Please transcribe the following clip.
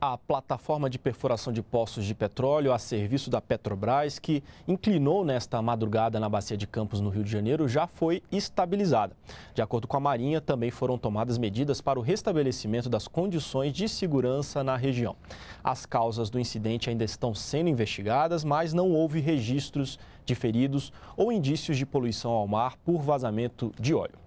a plataforma de perfuração de poços de petróleo a serviço da Petrobras, que inclinou nesta madrugada na Bacia de Campos, no Rio de Janeiro, já foi estabilizada. De acordo com a Marinha, também foram tomadas medidas para o restabelecimento das condições de segurança na região. As causas do incidente ainda estão sendo investigadas, mas não houve registros de feridos ou indícios de poluição ao mar por vazamento de óleo.